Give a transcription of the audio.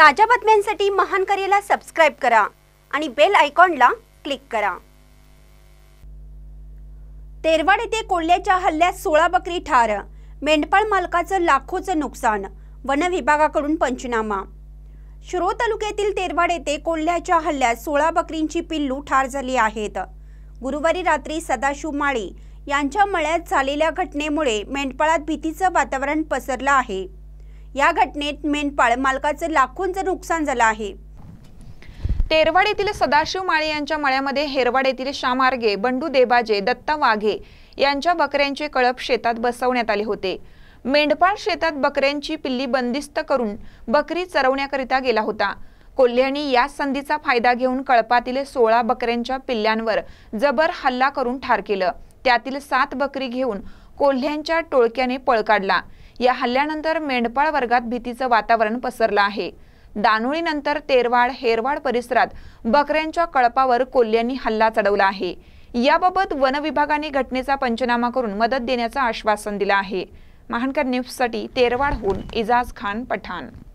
ताज्या बातम्यांसाठी महान करेला सबस्क्राईब करा आणि बेल आयकॉनला क्लिक करा तेरवाड येथे कोल्ह्याच्या हल्ल्यात सोळा बकरी ठार मेंढपाळ मालकाचं लाखोचं नुकसान वन विभागाकडून पंचनामा शिरो तालुक्यातील तेरवाड येथे कोल्ह्याच्या हल्ल्यात सोळा बकरींची पिल्लू ठार झाली आहेत गुरुवारी रात्री सदाशिव माळी यांच्या मळ्यात झालेल्या घटनेमुळे मेंढपाळात भीतीचं वातावरण पसरलं आहे या घटनेत मेंढपाळ मालकाचं लाखोंचं नुकसान झालं आहे तेरवाड येथील सदाशिव माळे यांच्या मळ्यामध्ये हेरवाड येथील शामार्गे बंडू देबाजे दत्ता वाघे यांच्या बकऱ्यांचे कळप शेतात बसवण्यात आले होते मेंढपाळ शेतात बकऱ्यांची पिल्ली बंदिस्त करून बकरी चरवण्याकरिता गेला होता कोल्ह्यांनी या संधीचा फायदा घेऊन कळपातील सोळा बकऱ्यांच्या पिल्ल्यांवर जबर हल्ला करून ठार केलं त्यातील सात बकरी घेऊन कोल्ह्यांच्या टोळक्याने पळ काढला या हल्ल्यानंतर मेंढपाळ वर्गात भीतीचं वातावरण पसरलं आहे दानोळीनंतर तेरवाड हेरवाड परिसरात बकऱ्यांच्या कळपावर कोल्ह्यांनी हल्ला चढवला आहे याबाबत वन विभागाने घटनेचा पंचनामा करून मदत देण्याचं आश्वासन दिलं आहे महानकर न्यूजसाठी तेरवाडहून इजाज खान पठाण